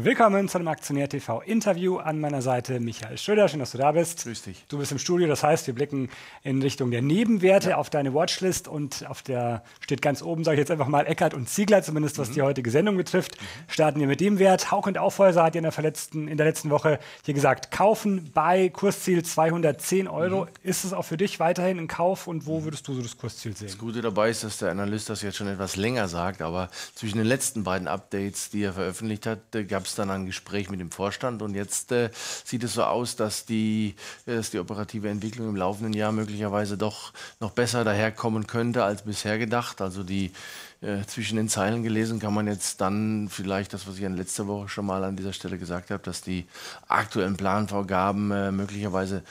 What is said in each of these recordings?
Willkommen zu einem Aktionär TV Interview. An meiner Seite Michael Schröder. Schön, dass du da bist. Grüß dich. Du bist im Studio, das heißt, wir blicken in Richtung der Nebenwerte ja. auf deine Watchlist und auf der steht ganz oben, sage ich jetzt einfach mal, Eckert und Ziegler, zumindest was mhm. die heutige Sendung betrifft. Mhm. Starten wir mit dem Wert. Hauk und Aufhäuser hat ja in der, verletzten, in der letzten Woche hier gesagt, kaufen bei Kursziel 210 Euro. Mhm. Ist es auch für dich weiterhin ein Kauf und wo mhm. würdest du so das Kursziel sehen? Das Gute dabei ist, dass der Analyst das jetzt schon etwas länger sagt, aber zwischen den letzten beiden Updates, die er veröffentlicht hat, gab es es dann ein Gespräch mit dem Vorstand und jetzt äh, sieht es so aus, dass die, äh, dass die operative Entwicklung im laufenden Jahr möglicherweise doch noch besser daherkommen könnte als bisher gedacht. Also die äh, zwischen den Zeilen gelesen kann man jetzt dann vielleicht das, was ich in letzter Woche schon mal an dieser Stelle gesagt habe, dass die aktuellen Planvorgaben äh, möglicherweise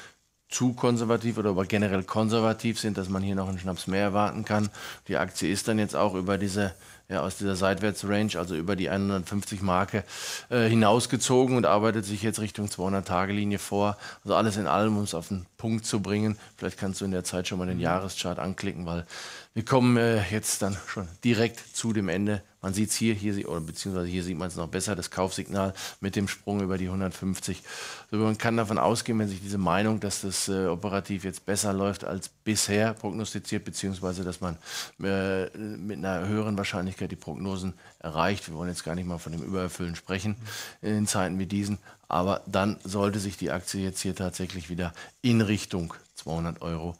zu konservativ oder aber generell konservativ sind, dass man hier noch einen Schnaps mehr erwarten kann. Die Aktie ist dann jetzt auch über diese ja, aus dieser Seitwärtsrange, also über die 150 Marke, äh, hinausgezogen und arbeitet sich jetzt Richtung 200-Tage-Linie vor. Also alles in allem, um es auf den Punkt zu bringen. Vielleicht kannst du in der Zeit schon mal den mhm. Jahreschart anklicken, weil wir kommen äh, jetzt dann schon direkt zu dem Ende. Man sieht es hier, hier oder beziehungsweise hier sieht man es noch besser, das Kaufsignal mit dem Sprung über die 150. Also man kann davon ausgehen, wenn sich diese Meinung, dass das äh, operativ jetzt besser läuft als bisher prognostiziert, beziehungsweise dass man äh, mit einer höheren Wahrscheinlichkeit Wahrscheinlichkeit die Prognosen erreicht. Wir wollen jetzt gar nicht mal von dem Übererfüllen sprechen in Zeiten wie diesen. Aber dann sollte sich die Aktie jetzt hier tatsächlich wieder in Richtung 200 Euro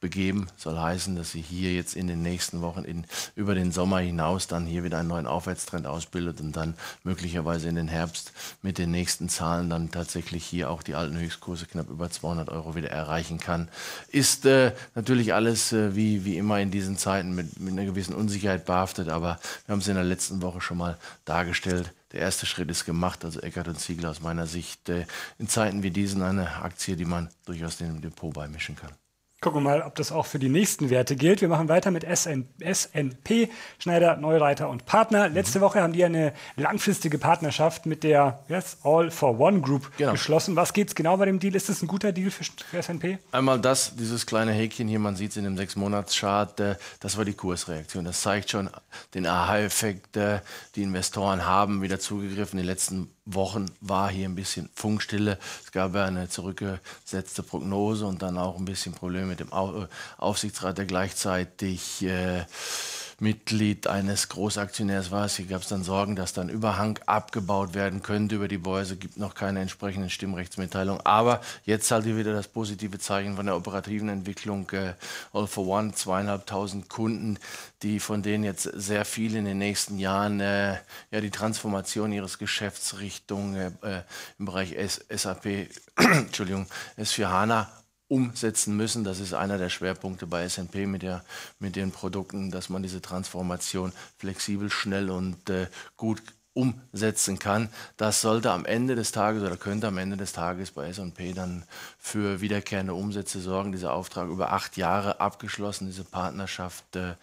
begeben. Soll heißen, dass sie hier jetzt in den nächsten Wochen in, über den Sommer hinaus dann hier wieder einen neuen Aufwärtstrend ausbildet und dann möglicherweise in den Herbst mit den nächsten Zahlen dann tatsächlich hier auch die alten Höchstkurse knapp über 200 Euro wieder erreichen kann. Ist äh, natürlich alles äh, wie, wie immer in diesen Zeiten mit, mit einer gewissen Unsicherheit behaftet, aber wir haben es in der letzten Woche schon mal dargestellt. Der erste Schritt ist gemacht, also Eckert und Ziegler aus meiner Sicht äh, in Zeiten wie diesen eine Aktie, die man durchaus dem Depot beimischen kann. Gucken wir mal, ob das auch für die nächsten Werte gilt. Wir machen weiter mit SN, SNP, Schneider, Neureiter und Partner. Letzte mhm. Woche haben die eine langfristige Partnerschaft mit der yes, All for One Group genau. geschlossen. Was geht es genau bei dem Deal? Ist das ein guter Deal für, für SNP? Einmal das, dieses kleine Häkchen hier, man sieht es in dem Sechs-Monats-Chart, äh, das war die Kursreaktion. Das zeigt schon den Aha-Effekt, äh, die Investoren haben wieder zugegriffen in den letzten Wochen. Wochen war hier ein bisschen Funkstille. Es gab ja eine zurückgesetzte Prognose und dann auch ein bisschen Probleme mit dem äh, Aufsichtsrat, der gleichzeitig äh, Mitglied eines Großaktionärs war. Hier gab es dann Sorgen, dass dann Überhang abgebaut werden könnte über die Börse. Gibt noch keine entsprechenden Stimmrechtsmitteilungen. Aber jetzt halt hier wieder das positive Zeichen von der operativen Entwicklung. Äh, All for One, zweieinhalbtausend Kunden, die von denen jetzt sehr viel in den nächsten Jahren äh, ja die Transformation ihres Geschäfts Richtung äh, äh im Bereich S SAP, Entschuldigung, S4 HANA umsetzen müssen. Das ist einer der Schwerpunkte bei S&P mit, der, mit den Produkten, dass man diese Transformation flexibel, schnell und äh, gut umsetzen kann. Das sollte am Ende des Tages oder könnte am Ende des Tages bei S&P dann für wiederkehrende Umsätze sorgen. Dieser Auftrag über acht Jahre abgeschlossen, diese Partnerschaft äh,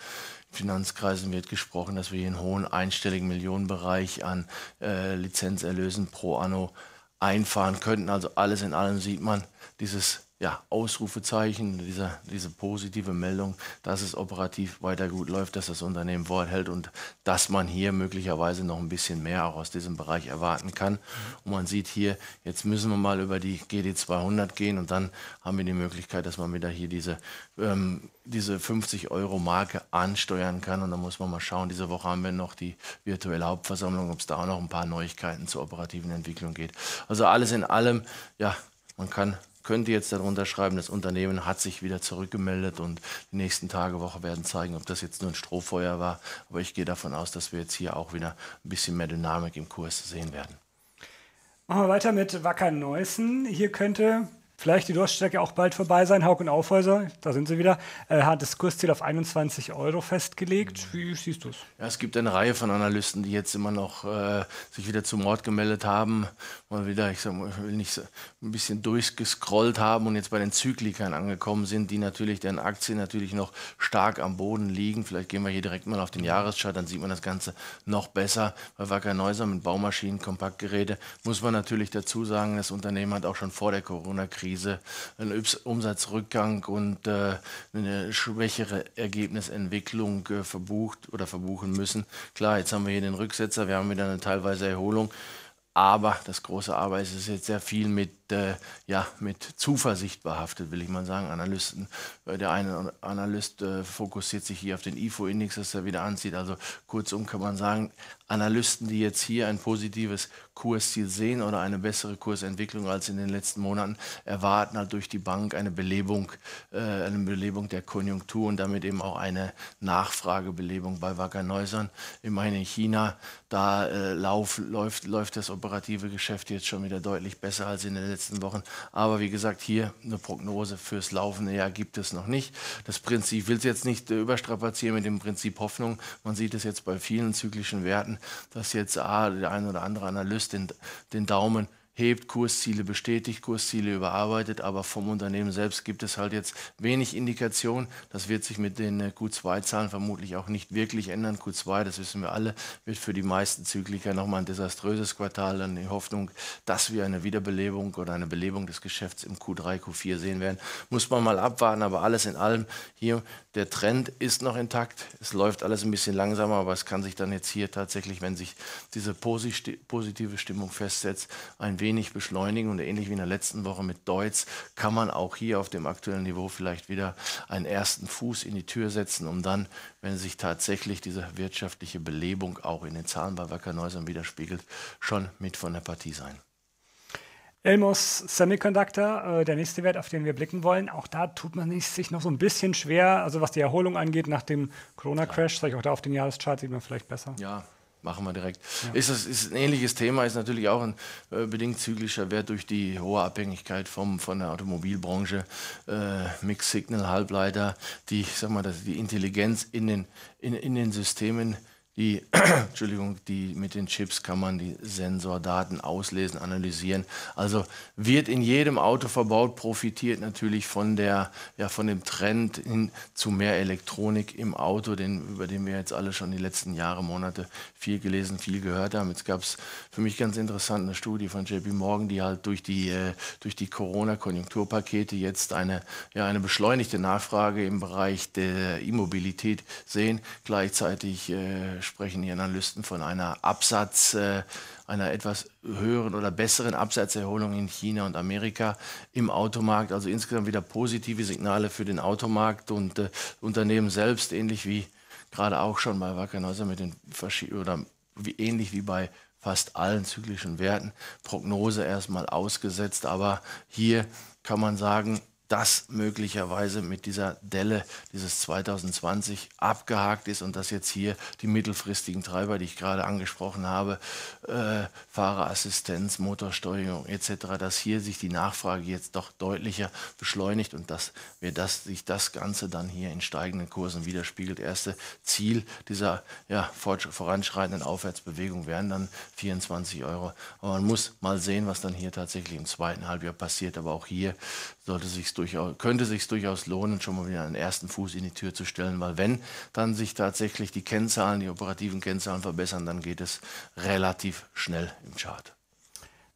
Finanzkreisen wird gesprochen, dass wir hier einen hohen einstelligen Millionenbereich an äh, Lizenzerlösen pro Anno einfahren könnten. Also alles in allem sieht man, dieses ja, Ausrufezeichen, diese, diese positive Meldung, dass es operativ weiter gut läuft, dass das Unternehmen Wort hält und dass man hier möglicherweise noch ein bisschen mehr auch aus diesem Bereich erwarten kann. Und man sieht hier, jetzt müssen wir mal über die GD200 gehen und dann haben wir die Möglichkeit, dass man wieder hier diese, ähm, diese 50-Euro-Marke ansteuern kann. Und da muss man mal schauen, diese Woche haben wir noch die virtuelle Hauptversammlung, ob es da auch noch ein paar Neuigkeiten zur operativen Entwicklung geht. Also alles in allem, ja, man kann könnte jetzt darunter schreiben, das Unternehmen hat sich wieder zurückgemeldet und die nächsten Tage, Woche werden zeigen, ob das jetzt nur ein Strohfeuer war. Aber ich gehe davon aus, dass wir jetzt hier auch wieder ein bisschen mehr Dynamik im Kurs sehen werden. Machen wir weiter mit Wacker Neusen. Hier könnte vielleicht die Durststrecke auch bald vorbei sein. Hauk und Aufhäuser, da sind sie wieder, äh, hat das Kursziel auf 21 Euro festgelegt. Wie siehst du es? Ja, es gibt eine Reihe von Analysten, die jetzt immer noch äh, sich wieder zum Mord gemeldet haben Mal wieder, ich sag mal, ich will nicht ein bisschen durchgescrollt haben und jetzt bei den Zyklikern angekommen sind, die natürlich, deren Aktien natürlich noch stark am Boden liegen. Vielleicht gehen wir hier direkt mal auf den Jahreschart, dann sieht man das Ganze noch besser. Bei Wacker Neuser mit Baumaschinen, Kompaktgeräte muss man natürlich dazu sagen, das Unternehmen hat auch schon vor der Corona-Krise Krise, einen Umsatzrückgang und äh, eine schwächere Ergebnisentwicklung äh, verbucht oder verbuchen müssen. Klar, jetzt haben wir hier den Rücksetzer, wir haben wieder eine teilweise Erholung, aber das große Aber ist jetzt sehr viel mit äh, ja, mit Zuversicht behaftet, will ich mal sagen. Analysten, der eine Analyst äh, fokussiert sich hier auf den IFO-Index, dass er wieder anzieht. Also kurzum kann man sagen, Analysten, die jetzt hier ein positives Kursziel sehen oder eine bessere Kursentwicklung als in den letzten Monaten, erwarten halt durch die Bank eine Belebung, äh, eine Belebung der Konjunktur und damit eben auch eine Nachfragebelebung bei Wacker Neusern. Immerhin in China, da äh, lauf, läuft, läuft das operative Geschäft jetzt schon wieder deutlich besser als in den letzten letzten Wochen. Aber wie gesagt, hier eine Prognose fürs laufende Jahr gibt es noch nicht. Das Prinzip, ich will es jetzt nicht äh, überstrapazieren mit dem Prinzip Hoffnung. Man sieht es jetzt bei vielen zyklischen Werten, dass jetzt ah, der ein oder andere Analyst den, den Daumen hebt Kursziele, bestätigt Kursziele, überarbeitet, aber vom Unternehmen selbst gibt es halt jetzt wenig Indikation. Das wird sich mit den äh, Q2-Zahlen vermutlich auch nicht wirklich ändern. Q2, das wissen wir alle, wird für die meisten Zykliker nochmal ein desaströses Quartal. Dann die Hoffnung, dass wir eine Wiederbelebung oder eine Belebung des Geschäfts im Q3, Q4 sehen werden, muss man mal abwarten. Aber alles in allem hier der Trend ist noch intakt. Es läuft alles ein bisschen langsamer, aber es kann sich dann jetzt hier tatsächlich, wenn sich diese positive Stimmung festsetzt, ein wenig beschleunigen. Und ähnlich wie in der letzten Woche mit Deutz kann man auch hier auf dem aktuellen Niveau vielleicht wieder einen ersten Fuß in die Tür setzen, um dann, wenn sich tatsächlich diese wirtschaftliche Belebung auch in den Zahlen bei Wackerneusern widerspiegelt, schon mit von der Partie sein. Elmos Semiconductor, äh, der nächste Wert, auf den wir blicken wollen. Auch da tut man sich noch so ein bisschen schwer. Also was die Erholung angeht nach dem Corona-Crash, ja. ich auch da auf den Jahreschart sieht man vielleicht besser. Ja, machen wir direkt. Ja. Ist, ist ein ähnliches Thema, ist natürlich auch ein äh, bedingt zyklischer Wert durch die hohe Abhängigkeit vom, von der Automobilbranche, äh, Mixed Signal Halbleiter, die, sag mal, die Intelligenz in den, in, in den Systemen die, Entschuldigung, die, mit den Chips kann man die Sensordaten auslesen, analysieren. Also wird in jedem Auto verbaut, profitiert natürlich von, der, ja, von dem Trend hin zu mehr Elektronik im Auto, den, über den wir jetzt alle schon die letzten Jahre, Monate viel gelesen, viel gehört haben. Jetzt gab es für mich ganz interessant eine Studie von JP Morgan, die halt durch die, äh, die Corona-Konjunkturpakete jetzt eine, ja, eine beschleunigte Nachfrage im Bereich der E-Mobilität sehen. Gleichzeitig äh, sprechen die Analysten von einer Absatz, äh, einer etwas höheren oder besseren Absatzerholung in China und Amerika im Automarkt. Also insgesamt wieder positive Signale für den Automarkt und äh, Unternehmen selbst, ähnlich wie gerade auch schon bei Wackenhäuser mit den verschiedenen oder wie, ähnlich wie bei fast allen zyklischen Werten. Prognose erstmal ausgesetzt, aber hier kann man sagen, dass möglicherweise mit dieser Delle dieses 2020 abgehakt ist und dass jetzt hier die mittelfristigen Treiber, die ich gerade angesprochen habe, äh, Fahrerassistenz, Motorsteuerung etc., dass hier sich die Nachfrage jetzt doch deutlicher beschleunigt und dass wir das, sich das Ganze dann hier in steigenden Kursen widerspiegelt. Erste Ziel dieser ja, voranschreitenden Aufwärtsbewegung wären dann 24 Euro. Aber man muss mal sehen, was dann hier tatsächlich im zweiten Halbjahr passiert. Aber auch hier sollte sich durchaus, könnte sich durchaus lohnen, schon mal wieder einen ersten Fuß in die Tür zu stellen, weil wenn dann sich tatsächlich die Kennzahlen, die operativen Kennzahlen verbessern, dann geht es relativ schnell im Chart.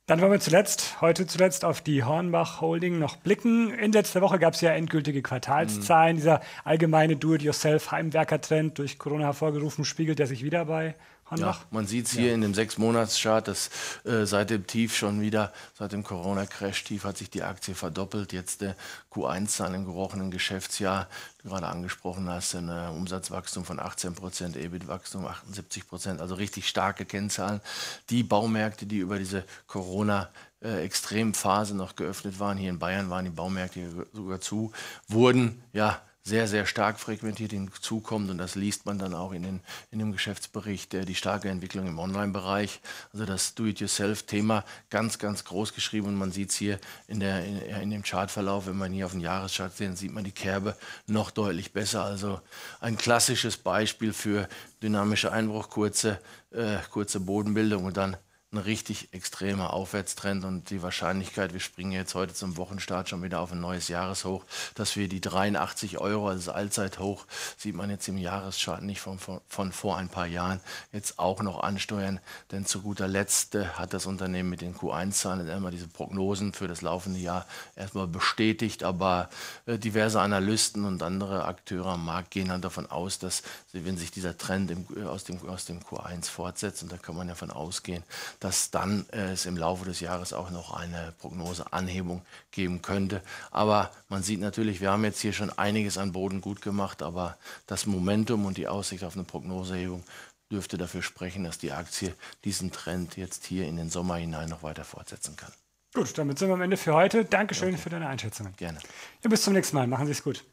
Dann wollen wir zuletzt, heute zuletzt auf die Hornbach Holding noch blicken. In letzter Woche gab es ja endgültige Quartalszahlen. Mhm. Dieser allgemeine Do-it-yourself-Heimwerker-Trend durch Corona hervorgerufen, spiegelt er sich wieder bei ja, man sieht es hier ja. in dem Sechs-Monats-Chart, dass äh, seit dem Tief schon wieder, seit dem Corona-Crash-Tief hat sich die Aktie verdoppelt. Jetzt der Q1-Zahlen im gerochenen Geschäftsjahr, du gerade angesprochen hast, ein äh, Umsatzwachstum von 18 Prozent, EBIT-Wachstum 78 Prozent, also richtig starke Kennzahlen. Die Baumärkte, die über diese Corona- äh, Extremphase noch geöffnet waren. Hier in Bayern waren die Baumärkte sogar zu, wurden ja sehr, sehr stark frequentiert hinzukommt. Und das liest man dann auch in, den, in dem Geschäftsbericht, die starke Entwicklung im Online-Bereich. Also das Do-it-yourself-Thema ganz, ganz groß geschrieben. Und man sieht es hier in, der, in, in dem Chartverlauf, wenn man hier auf den Jahreschart sehen, sieht man die Kerbe noch deutlich besser. Also ein klassisches Beispiel für dynamische Einbruchkurze, äh, kurze Bodenbildung und dann ein richtig extremer Aufwärtstrend und die Wahrscheinlichkeit, wir springen jetzt heute zum Wochenstart schon wieder auf ein neues Jahreshoch, dass wir die 83 Euro, also das Allzeithoch, sieht man jetzt im Jahreschart nicht von, von, von vor ein paar Jahren, jetzt auch noch ansteuern. Denn zu guter Letzt äh, hat das Unternehmen mit den Q1-Zahlen immer diese Prognosen für das laufende Jahr erstmal bestätigt, aber äh, diverse Analysten und andere Akteure am Markt gehen dann halt davon aus, dass wenn sich dieser Trend im, äh, aus, dem, aus dem Q1 fortsetzt, und da kann man ja von ausgehen, dass dann äh, es im Laufe des Jahres auch noch eine Prognoseanhebung geben könnte. Aber man sieht natürlich, wir haben jetzt hier schon einiges an Boden gut gemacht, aber das Momentum und die Aussicht auf eine Prognosehebung dürfte dafür sprechen, dass die Aktie diesen Trend jetzt hier in den Sommer hinein noch weiter fortsetzen kann. Gut, damit sind wir am Ende für heute. Dankeschön okay. für deine Einschätzungen. Gerne. Ja, bis zum nächsten Mal. Machen Sie es gut.